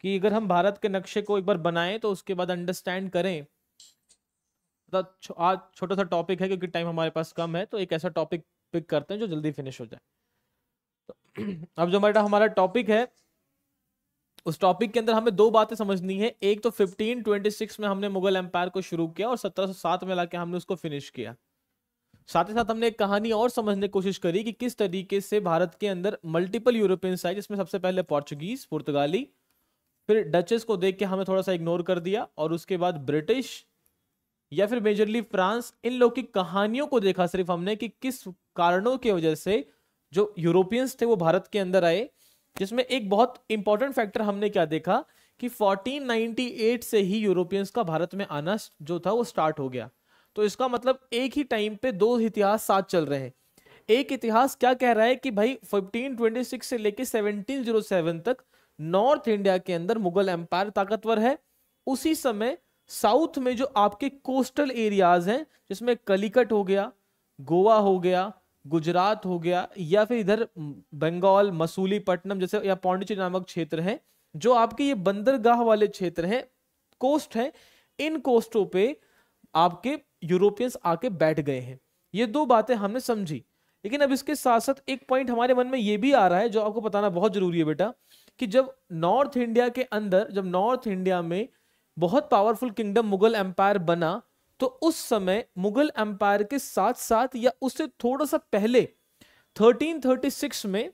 कि अगर हम भारत के नक्शे को एक बार बनाएं तो उसके बाद अंडरस्टैंड करें तो आज छोटा सा टॉपिक है क्योंकि टाइम हमारे पास कम है तो एक ऐसा टॉपिक पिक करते हैं जो जल्दी फिनिश हो जाए तो अब जो हमारा हमारा टॉपिक है उस टॉपिक के अंदर हमें दो बातें समझनी है एक तो 1526 में हमने मुगल एम्पायर को शुरू किया और 1707 में लाके हमने उसको फिनिश किया साथ ही साथ हमने एक कहानी और समझने की कोशिश करी कि किस तरीके से भारत के अंदर मल्टीपल यूरोपियन आए जिसमें सबसे पहले पोर्चुगीज पुर्तगाली फिर डचेस को देख के हमें थोड़ा सा इग्नोर कर दिया और उसके बाद ब्रिटिश या फिर मेजरली फ्रांस इन लोग की कहानियों को देखा सिर्फ हमने कि किस कारणों की वजह से जो यूरोपियंस थे वो भारत के अंदर आए जिसमें एक बहुत इंपॉर्टेंट फैक्टर हमने क्या देखा कि 1498 से ही यूरोपियंस का भारत में आना जो था वो स्टार्ट हो गया तो इसका मतलब एक ही टाइम पे दो इतिहास साथ चल रहे हैं एक इतिहास क्या कह रहा है कि भाई 1526 से लेकर 1707 तक नॉर्थ इंडिया के अंदर मुगल एम्पायर ताकतवर है उसी समय साउथ में जो आपके कोस्टल एरियाज हैं जिसमें कलिकट हो गया गोवा हो गया गुजरात हो गया या फिर इधर बंगाल मसूली पट्टनम जैसे या पौंडीचेरी नामक क्षेत्र हैं जो आपके ये बंदरगाह वाले क्षेत्र हैं कोस्ट हैं इन कोस्टों पे आपके यूरोपियंस आके बैठ गए हैं ये दो बातें हमने समझी लेकिन अब इसके साथ साथ एक पॉइंट हमारे मन में ये भी आ रहा है जो आपको बताना बहुत जरूरी है बेटा कि जब नॉर्थ इंडिया के अंदर जब नॉर्थ इंडिया में बहुत पावरफुल किंगडम मुगल एम्पायर बना तो उस समय मुगल एम्पायर के साथ साथ या उससे थोड़ा सा पहले 1336 में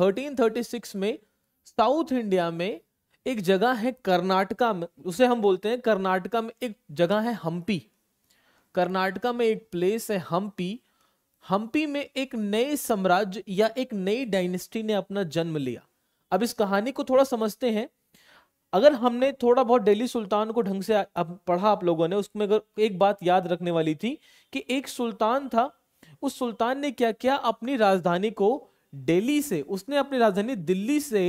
1336 में साउथ इंडिया में एक जगह है कर्नाटका में उसे हम बोलते हैं कर्नाटका में एक जगह है हम्पी कर्नाटका में एक प्लेस है हम्पी हम्पी में एक नए साम्राज्य या एक नई डायनेस्टी ने अपना जन्म लिया अब इस कहानी को थोड़ा समझते हैं अगर हमने थोड़ा बहुत दिल्ली सुल्तान को ढंग से अब पढ़ा आप लोगों ने उसमें अगर एक बात याद रखने वाली थी कि एक सुल्तान था उस सुल्तान ने क्या किया अपनी राजधानी को दिल्ली से उसने अपनी राजधानी दिल्ली से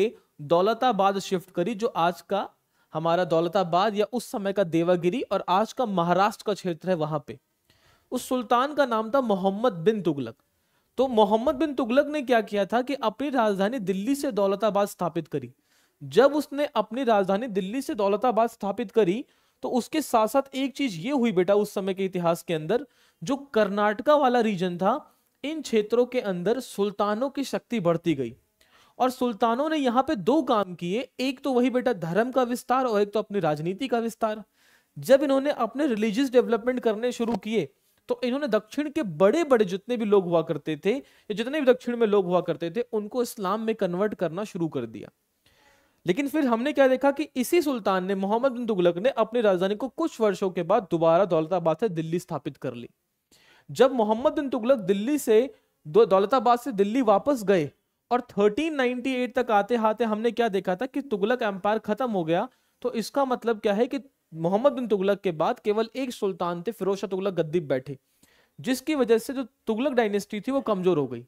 दौलताबाद शिफ्ट करी जो आज का हमारा दौलताबाद या उस समय का देवागिरी और आज का महाराष्ट्र का क्षेत्र है वहां पे उस सुल्तान का नाम था मोहम्मद बिन तुगलक तो मोहम्मद बिन तुगलक ने क्या किया था कि अपनी राजधानी दिल्ली से दौलताबाद स्थापित करी जब उसने अपनी राजधानी दिल्ली से दौलताबाद स्थापित करी तो उसके साथ साथ एक चीज ये हुई बेटा उस समय के इतिहास के अंदर जो कर्नाटका वाला रीजन था इन क्षेत्रों के अंदर सुल्तानों की शक्ति बढ़ती गई और सुल्तानों ने यहाँ पे दो काम किए एक तो वही बेटा धर्म का विस्तार और एक तो अपनी राजनीति का विस्तार जब इन्होंने अपने रिलीजियस डेवलपमेंट करने शुरू किए तो इन्होंने दक्षिण के बड़े बड़े जितने भी लोग हुआ करते थे या जितने भी दक्षिण में लोग हुआ करते थे उनको इस्लाम में कन्वर्ट करना शुरू कर दिया लेकिन फिर हमने क्या देखा कि इसी सुल्तान ने मोहम्मद बिन तुगलक ने अपनी राजधानी को कुछ वर्षों के बाद दोबारा दौलताबाद से दिल्ली स्थापित कर ली जब मोहम्मद बिन तुगलक दिल्ली से दौलताबाद से दिल्ली वापस गए और 1398 तक आते आते हमने क्या देखा था कि तुगलक एम्पायर खत्म हो गया तो इसका मतलब क्या है कि मोहम्मद बिन तुगलक के बाद केवल एक सुल्तान थे फिरोज शाह तुगलक गद्दी बैठे जिसकी वजह से जो तुगलक डायनेस्टी थी वो कमजोर हो गई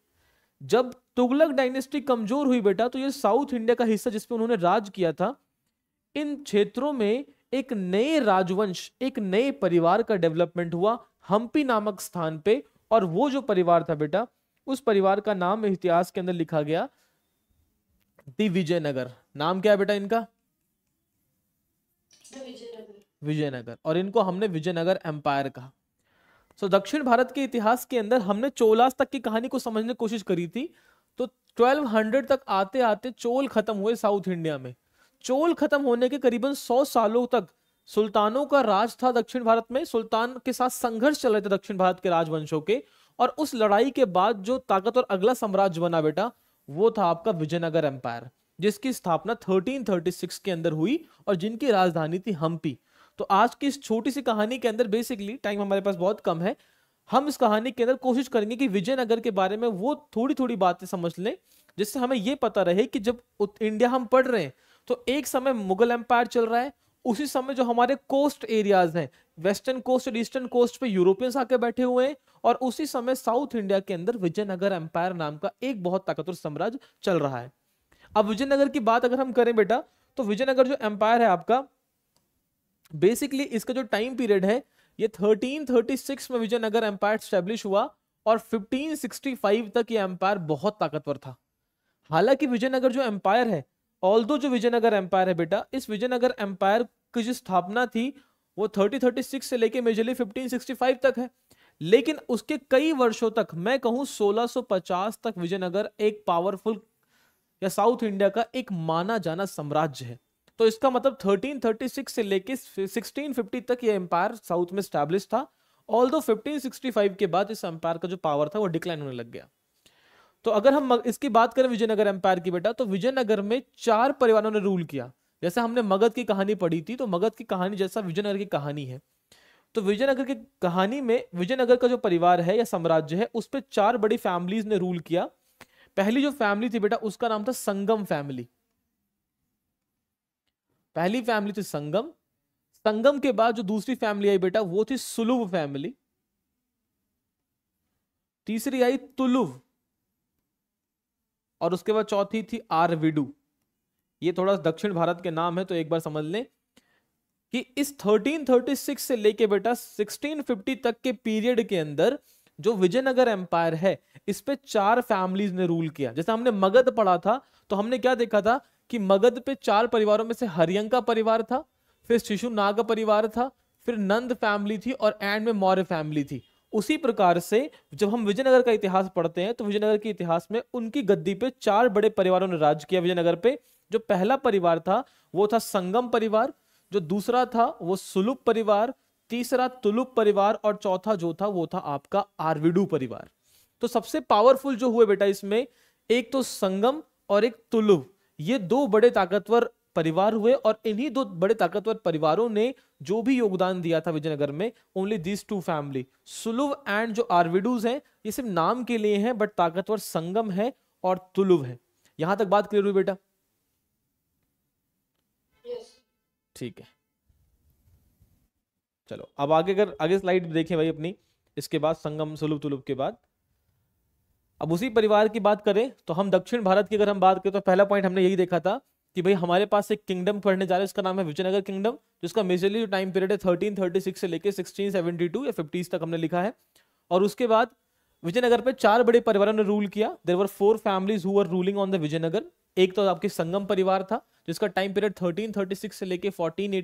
जब तुगलक डायनेस्टी कमजोर हुई बेटा तो ये साउथ इंडिया का हिस्सा जिसपे उन्होंने राज किया था इन क्षेत्रों में एक नए राजवंश एक नए परिवार का डेवलपमेंट हुआ हम्पी नामक स्थान पे और वो जो परिवार था बेटा उस परिवार का नाम इतिहास के अंदर लिखा गया दिविजयनगर नाम क्या है बेटा इनका विजयनगर और इनको हमने विजयनगर एम्पायर कहा सो so, दक्षिण भारत के इतिहास के अंदर हमने चोलास तक की कहानी को समझने की कोशिश करी थी तो 1200 तक आते आते चोल खत्म हुए साउथ इंडिया में चोल खत्म होने के करीबन 100 सालों तक सुल्तानों का राज था दक्षिण भारत में सुल्तान के साथ संघर्ष चल रहे थे दक्षिण भारत के राजवंशों के और उस लड़ाई के बाद जो ताकत और अगला साम्राज्य बना बेटा वो था आपका विजयनगर एम्पायर जिसकी स्थापना 1336 के अंदर हुई और जिनकी राजधानी थी हम्पी तो आज की इस छोटी सी कहानी के अंदर बेसिकली टाइम हमारे पास बहुत कम है हम इस कहानी के अंदर कोशिश करेंगे कि विजयनगर के बारे में वो थोड़ी थोड़ी बातें समझ लें जिससे हमें ये पता रहे कि जब इंडिया हम पढ़ रहे हैं तो एक समय मुगल एम्पायर चल रहा है उसी समय जो हमारे कोस्ट एरियाज हैं वेस्टर्न कोस्ट और ईस्टर्न कोस्ट पे यूरोपियंस आके बैठे हुए हैं और उसी समय साउथ इंडिया के अंदर विजयनगर एम्पायर नाम का एक बहुत ताकतवर साम्राज्य चल रहा है अब विजयनगर की बात अगर हम करें बेटा तो विजयनगर जो एम्पायर है आपका बेसिकली इसका जो टाइम पीरियड है ये 1336 में विजयनगर एम्पायर स्टैब्लिश हुआ और 1565 तक ये एम्पायर बहुत ताकतवर था हालांकि विजयनगर जो एम्पायर है ऑल जो विजयनगर एम्पायर है बेटा इस विजयनगर एम्पायर की जो स्थापना थी वो 3036 से लेके मेजरली 1565 तक है लेकिन उसके कई वर्षों तक मैं कहूँ 1650 तक विजयनगर एक पावरफुल या साउथ इंडिया का एक माना जाना साम्राज्य है तो इसका मतलब 1336 से लेके 1650 तक ये एम्पायर साउथ में स्टैब्लिश था ऑल दो के बाद इस एम्पायर का जो पावर था वो डिक्लाइन होने लग गया तो अगर हम इसकी बात करें विजयनगर एम्पायर की बेटा तो विजयनगर में चार परिवारों ने रूल किया जैसे हमने मगध की कहानी पढ़ी थी तो मगध की कहानी जैसा विजयनगर की कहानी है तो विजयनगर की कहानी में विजयनगर का जो परिवार है या साम्राज्य है उस पर चार बड़ी फैमिलीज ने रूल किया पहली जो फैमिली थी बेटा उसका नाम था संगम फैमिली पहली फैमिली थी संगम संगम के बाद जो दूसरी फैमिली आई बेटा वो थी सुलुभ फैमिली तीसरी आई तुलुव और उसके बाद चौथी थी आरविडु ये थोड़ा दक्षिण भारत के नाम है तो एक बार समझ लें कि इस 1336 से लेके बेटा 1650 तक के पीरियड के अंदर जो विजयनगर एम्पायर है इस पे चार फैमिलीज ने रूल किया जैसे हमने मगध पढ़ा था तो हमने क्या देखा था कि मगध पे चार परिवारों में से हरियंका परिवार था फिर शिशु नाग परिवार था फिर नंद फैमिली थी और एंड में मौर्य फैमिली थी उसी प्रकार से जब हम विजयनगर का इतिहास पढ़ते हैं तो विजयनगर के इतिहास में उनकी गद्दी पे चार बड़े परिवारों ने राज किया विजयनगर पे जो पहला परिवार था वो था संगम परिवार जो दूसरा था वो सुलुप परिवार तीसरा तुलुप परिवार और चौथा जो था वो था आपका आरविडू परिवार तो सबसे पावरफुल जो हुए बेटा इसमें एक तो संगम और एक तुलुप ये दो बड़े ताकतवर परिवार हुए और इन्हीं दो बड़े ताकतवर परिवारों ने जो भी योगदान दिया था विजयनगर में only these two family Saluva and जो आरविडूज हैं ये सिर्फ नाम के लिए हैं बट ताकतवर संगम है और तुलुव है यहां तक बात क्लियर हुई बेटा ठीक है चलो अब आगे अगर आगे स्लाइड देखें भाई अपनी इसके बाद संगम सुलुभ तुलुभ के बाद अब उसी परिवार की बात करें तो हम दक्षिण भारत की अगर हम बात करें तो पहला पॉइंट हमने यही देखा था कि भाई हमारे पास एक किंगडम पढ़ने जा रहे हैं उसका नाम है विजयनगर किंगडम जिसका मेजरली टाइम पीरियड है थर्टीन थर्टी सिक्स से लेकर सिक्सटीन सेवेंटी टू या फिफ्टीज तक हमने लिखा है और उसके बाद विजयनगर पे चार बड़े परिवारों ने रूल किया there were four families who're ruling on the Vijayanagar एक तो आपके संगम परिवार था जिसका time period thirteen thirty six से लेके फोर्टीन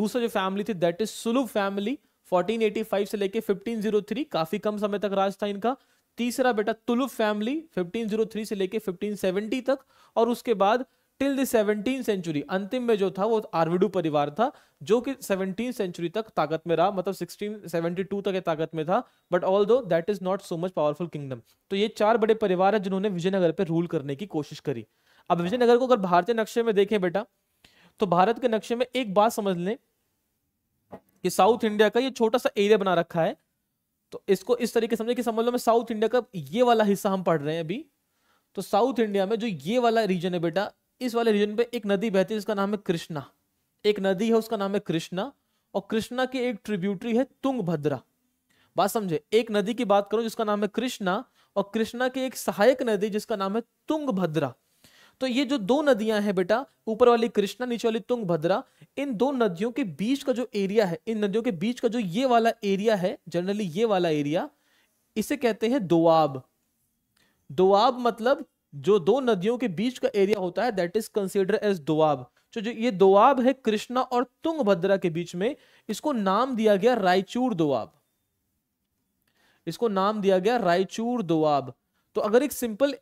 दूसरा जो फैमिली थी दैट इज सुलू फैमिली 1485 से लेके 1503 काफी कम समय तक राज था इनका तीसरा बेटा तुलुफ फैमिली 1503 से लेके 1570 तक और उसके बाद टिल द सेवनटीन सेंचुरी अंतिम में जो था वो आरविडू परिवार था जो कि सेवनटीन सेंचुरी तक ताकत में रहा मतलब 1672 तक ताकत में था but although that is not so much powerful kingdom तो ये चार बड़े परिवार है जिन्होंने विजयनगर पर रूल करने की कोशिश करी अब विजयनगर को अगर भारतीय नक्शे में देखें बेटा तो भारत के नक्शे में एक बात समझ लें कि साउथ इंडिया का ये छोटा सा एरिया बना रखा है तो इसको इस तरीके समझे कि समझ लो मैं साउथ इंडिया का ये वाला हिस्सा हम पढ़ रहे हैं अभी तो साउथ इंडिया में जो ये वाला रीजन है बेटा इस वाले रीजन पे एक नदी बहती है जिसका नाम है कृष्णा एक नदी है उसका नाम है कृष्णा और कृष्णा की एक ट्रिब्यूटरी है तुंग बात समझे एक नदी की बात करो जिसका नाम है कृष्णा और कृष्णा की एक सहायक नदी जिसका नाम है भद्रा तो ये जो दो नदियां हैं बेटा ऊपर वाली कृष्णा नीचे वाली तुंगभद्रा इन दो नदियों के बीच का जो एरिया है इन नदियों के बीच का जो ये वाला एरिया है जनरली ये वाला एरिया इसे कहते हैं दोआब दोआब मतलब जो दो नदियों के बीच का एरिया होता है that is consider as Doab तो जो ये दोआब है कृष्णा और तुंगभद्रा के बीच में इसको नाम दिया गया रायचूर दोआब इसको नाम दिया गया रायचूर दोआब तो अगर एक सिंपल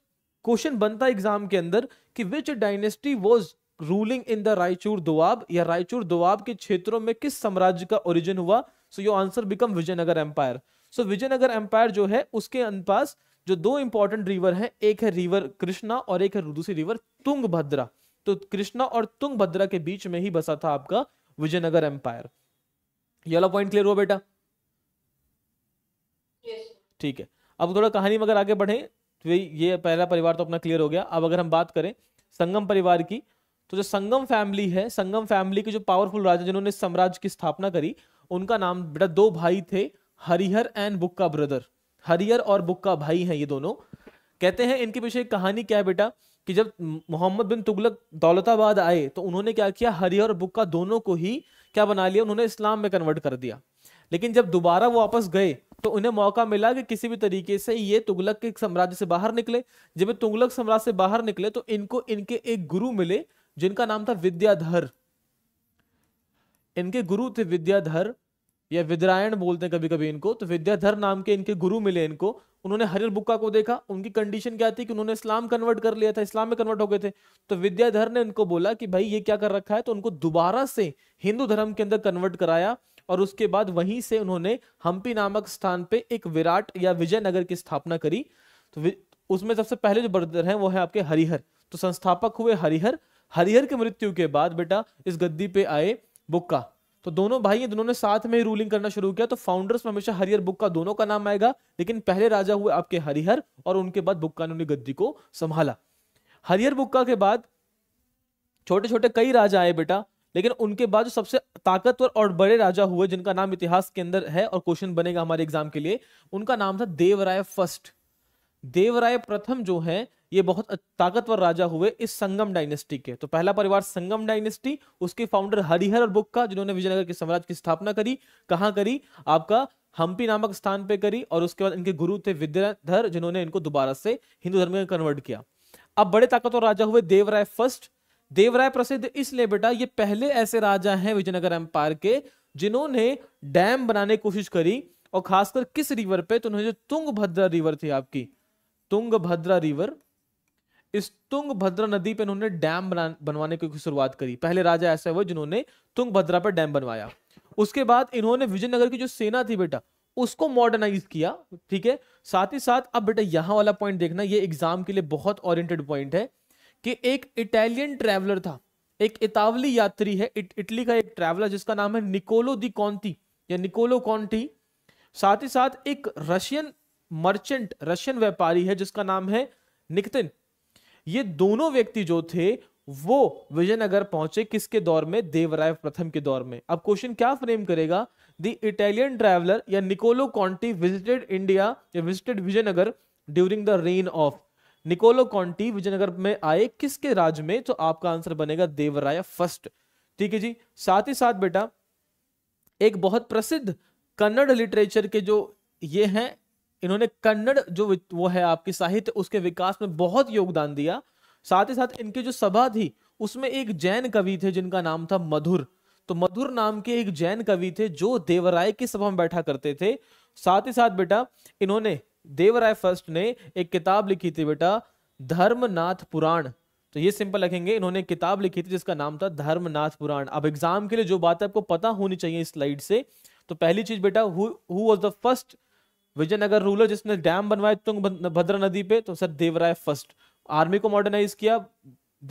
क्वेश्चन बनता है एग्जाम के अंदर कि which dynasty was ruling in the Raichur Doab या रायचूर दुआब के क्षेत्रों में किस साम्राज्य का ओरिजिन हुआ so your answer become Vijayanagar empire so Vijayanagar empire जो है उसके पास जो दो इंपॉर्टेंट रिवर हैं एक है रिवर कृष्णा और एक है दूसरी रिवर तुंगभद्रा तो कृष्णा और तुंगभद्रा के बीच में ही बसा था आपका विजयनगर एम्पायर ये पॉइंट क्लियर हुआ बेटा ठीक yes. है अब थोड़ा कहानी मगर आगे बढ़े तो ये पहला परिवार तो अपना क्लियर हो गया अब अगर हम बात करें संगम परिवार की तो जो संगम फैमिली है संगम फैमिली के जो पावरफुल राजा जिन्होंने साम्राज्य की स्थापना करी उनका नाम बेटा दो भाई थे हरिहर एंड बुक्का ब्रदर हरिहर और बुक्का भाई हैं ये दोनों कहते हैं इनके पीछे कहानी क्या है बेटा कि जब मोहम्मद बिन तुगलक दौलताबाद आए तो उन्होंने क्या किया हरिहर और बुक्का दोनों को ही क्या बना लिया उन्होंने इस्लाम में कन्वर्ट कर दिया लेकिन जब दोबारा वो वापस गए तो उन्हें मौका मिला कि किसी भी तरीके से ये तुगलक के साम्राज्य से बाहर निकले जब ये तुगलक साम्राज्य से बाहर निकले तो इनको इनके एक गुरु मिले जिनका नाम था विद्याधर इनके गुरु थे विद्याधर या विद्रायण बोलते हैं कभी कभी इनको तो विद्याधर नाम के इनके गुरु मिले इनको उन्होंने हरिल बुक्का को देखा उनकी कंडीशन क्या थी कि उन्होंने इस्लाम कन्वर्ट कर लिया था इस्लाम में कन्वर्ट हो गए थे तो विद्याधर ने उनको बोला कि भाई ये क्या कर रखा है तो उनको दोबारा से हिंदू धर्म के अंदर कन्वर्ट कराया और उसके बाद वहीं से उन्होंने हम्पी नामक स्थान पे एक विराट या विजयनगर की स्थापना करी तो उसमें सबसे पहले जो बर्दर हैं वो है आपके हरिहर तो संस्थापक हुए हरिहर हरिहर की मृत्यु के बाद बेटा इस गद्दी पे आए बुक्का तो दोनों भाई हैं दोनों साथ में ही रूलिंग करना शुरू किया तो फाउंडर्स में हमेशा हरिहर बुक्का दोनों का नाम आएगा लेकिन पहले राजा हुए आपके हरिहर और उनके बाद बुक्का ने उन्हें गद्दी को संभाला हरिहर बुक्का के बाद छोटे छोटे कई राजा आए बेटा लेकिन उनके बाद जो सबसे ताकतवर और बड़े राजा हुए जिनका नाम इतिहास के अंदर है और क्वेश्चन बनेगा हमारे एग्जाम के लिए उनका नाम था देवराय फर्स्ट देवराय प्रथम जो है ये बहुत ताकतवर राजा हुए इस संगम डायनेस्टी के तो पहला परिवार संगम डायनेस्टी उसके फाउंडर हरिहर और बुक्का जिन्होंने विजयनगर के साम्राज्य की स्थापना करी कहाँ करी आपका हम्पी नामक स्थान पे करी और उसके बाद इनके गुरु थे विद्याधर जिन्होंने इनको दोबारा से हिंदू धर्म में कन्वर्ट किया अब बड़े ताकतवर राजा हुए देवराय फर्स्ट देवराय प्रसिद्ध इसलिए बेटा ये पहले ऐसे राजा हैं विजयनगर एम्पायर के जिन्होंने डैम बनाने की कोशिश करी और खासकर किस रिवर पे तो उन्होंने जो भद्रा रिवर थी आपकी तुंग भद्रा रिवर इस तुंग भद्रा नदी पे उन्होंने डैम बनवाने की शुरुआत करी पहले राजा ऐसे हुए जिन्होंने तुंग भद्रा पर डैम बनवाया उसके बाद इन्होंने विजयनगर की जो सेना थी बेटा उसको मॉडर्नाइज किया ठीक है साथ ही साथ अब बेटा यहां वाला पॉइंट देखना ये एग्जाम के लिए बहुत ओरिएंटेड पॉइंट है कि एक इटालियन ट्रैवलर था एक इतावली यात्री है इट, इटली का एक ट्रैवलर जिसका नाम है निकोलो दी कॉन्ती या निकोलो कॉन्टी साथ ही साथ एक रशियन मर्चेंट रशियन व्यापारी है जिसका नाम है निकतिन ये दोनों व्यक्ति जो थे वो विजयनगर पहुंचे किसके दौर में देवराय प्रथम के दौर में अब क्वेश्चन क्या फ्रेम करेगा द इटालियन ट्रैवलर या निकोलो कॉन्टी विजिटेड इंडिया या visited Vijayanagar during the reign of Nicolo Conti Vijayanagar में आए किसके राज में तो आपका आंसर बनेगा देवराया फर्स्ट ठीक है जी साथ ही साथ बेटा एक बहुत प्रसिद्ध कन्नड़ लिटरेचर के जो ये हैं इन्होंने कन्नड़ जो वो है आपकी साहित्य उसके विकास में बहुत योगदान दिया साथ ही साथ इनकी जो सभा थी उसमें एक जैन कवि थे जिनका नाम था मधुर तो मधुर नाम के एक जैन कवि थे जो देवराय की सभा में बैठा करते थे साथ ही साथ बेटा इन्होंने देवराय फर्स्ट ने एक किताब लिखी थी बेटा धर्मनाथ पुराण तो ये सिंपल लिखेंगे इन्होंने किताब लिखी थी जिसका नाम था धर्मनाथ पुराण अब एग्जाम के लिए जो बात आपको पता होनी चाहिए इस स्लाइड से तो पहली चीज बेटा who was the first Vijayanagar ruler जिसने डैम बनवाए तुंगभद्रा नदी पे तो सर देवराय फर्स्ट आर्मी को मॉडर्नाइज किया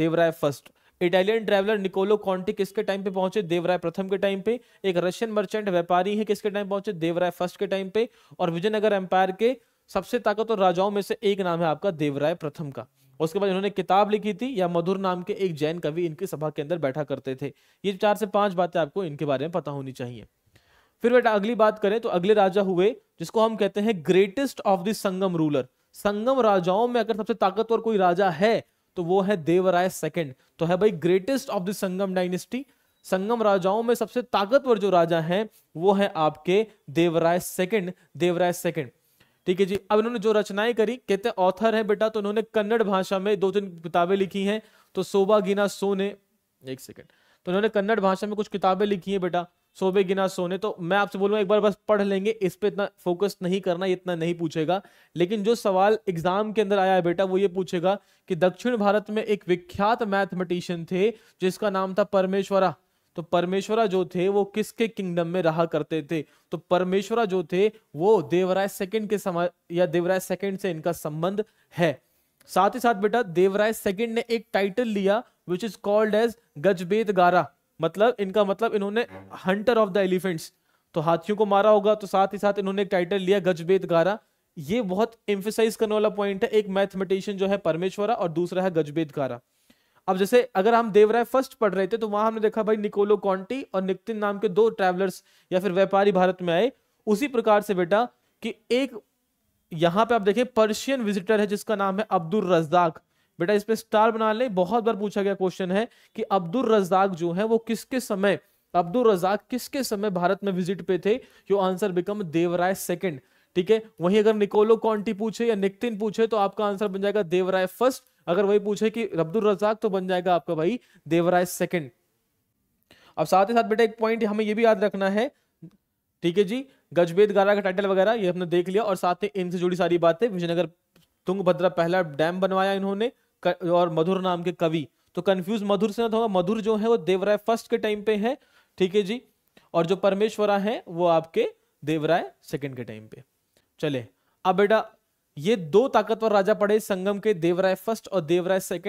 Devaraya first Italian traveller Nicolo Conti किसके टाइम पे पहुंचे देवराय प्रथम के टाइम पे एक रशियन मर्चेंट व्यापारी है किसके टाइम पहुंचे देवराय फर्स्ट के टाइम पे और विजयनगर एम्पायर के सबसे ताकतवर राजाओं में से एक नाम है आपका देवराय प्रथम का उसके बाद इन्होंने किताब लिखी थी या मधुर नाम के एक जैन कवि इनकी सभा के अंदर बैठा करते थे ये चार से पांच बातें आपको इनके बारे में पता होनी चाहिए फिर बेटा अगली बात करें तो अगले राजा हुए जिसको हम कहते हैं greatest of the Sangama ruler Sangama राजाओं में अगर सबसे ताकतवर कोई राजा है तो वो है देवराय सेकंड तो है भाई greatest of the Sangama dynasty Sangama राजाओं में सबसे ताकतवर जो राजा हैं वो है आपके देवराय सेकंड देवराय सेकंड ठीक है जी अब इन्होंने जो रचनाएं करी कहते हैं ऑथर है बेटा तो इन्होंने कन्नड़ भाषा में दो तीन किताबें लिखी हैं तो सोबा गिना सोने एक सेकंड तो इन्होंने कन्नड़ भाषा में कुछ किताबें लिखी हैं बेटा सोबे गिना सोने तो मैं आपसे बोलूंगा एक बार बस पढ़ लेंगे इस पर इतना फोकस नहीं करना इतना नहीं पूछेगा लेकिन जो सवाल एग्जाम के अंदर आया है बेटा वो ये पूछेगा कि दक्षिण भारत में एक विख्यात मैथमेटिशियन थे जिसका नाम था परमेश्वरा तो परमेश्वरा जो थे वो किसके किंगडम में रहा करते थे तो परमेश्वरा जो थे वो देवराय सेकंड के समय या देवराय सेकंड से इनका संबंध है साथ ही साथ बेटा देवराय सेकंड ने एक टाइटल लिया which is called as Gajabetekara मतलब इनका मतलब इन्होंने हंटर ऑफ द एलिफेंट्स तो हाथियों को मारा होगा तो साथ ही साथ इन्होंने एक टाइटल लिया गजबेद गारा ये बहुत एम्फेसाइज करने वाला पॉइंट है एक मैथमेटिशियन जो है परमेश्वरा और दूसरा है गजबेद गारा अब जैसे अगर हम देवराय फर्स्ट पढ़ रहे थे तो वहां हमने देखा भाई निकोलो कॉन्टी और निकतिन नाम के दो ट्रेवलर्स या फिर व्यापारी भारत में आए उसी प्रकार से बेटा कि एक यहाँ पे आप देखें पर्शियन विजिटर है जिसका नाम है अब्दुल रजदाक बेटा इस पे स्टार बना ले बहुत बार पूछा गया क्वेश्चन है कि अब्दुल रजदाक जो है वो किसके समय अब्दुल रजाक किसके समय भारत में विजिट पे थे your answer become Devaraya second ठीक है वहीं अगर निकोलो कॉन्टी पूछे या निकतिन पूछे तो आपका आंसर बन जाएगा देवराय फर्स्ट अगर वही पूछे कि अब्दुल रजाक तो बन जाएगा आपका भाई देवराय सेकंड अब साथ ही साथ बेटा एक पॉइंट हमें ये भी याद रखना है ठीक है जी गजबेद गारा का टाइटल वगैरह ये हमने देख लिया और साथ ही इनसे जुड़ी सारी बातें विजयनगर तुंग भद्रा पहला डैम बनवाया इन्होंने और मधुर नाम के कवि तो कंफ्यूज मधुर से ना होगा मधुर जो है वो देवराय फर्स्ट के टाइम पे है ठीक है जी और जो परमेश्वरा है वो आपके देवराय सेकंड के टाइम पे चले अब बेटा ये दो ताकतवर राजा पड़े संगम के देवराय फर्स्ट और देवराय सेकेंड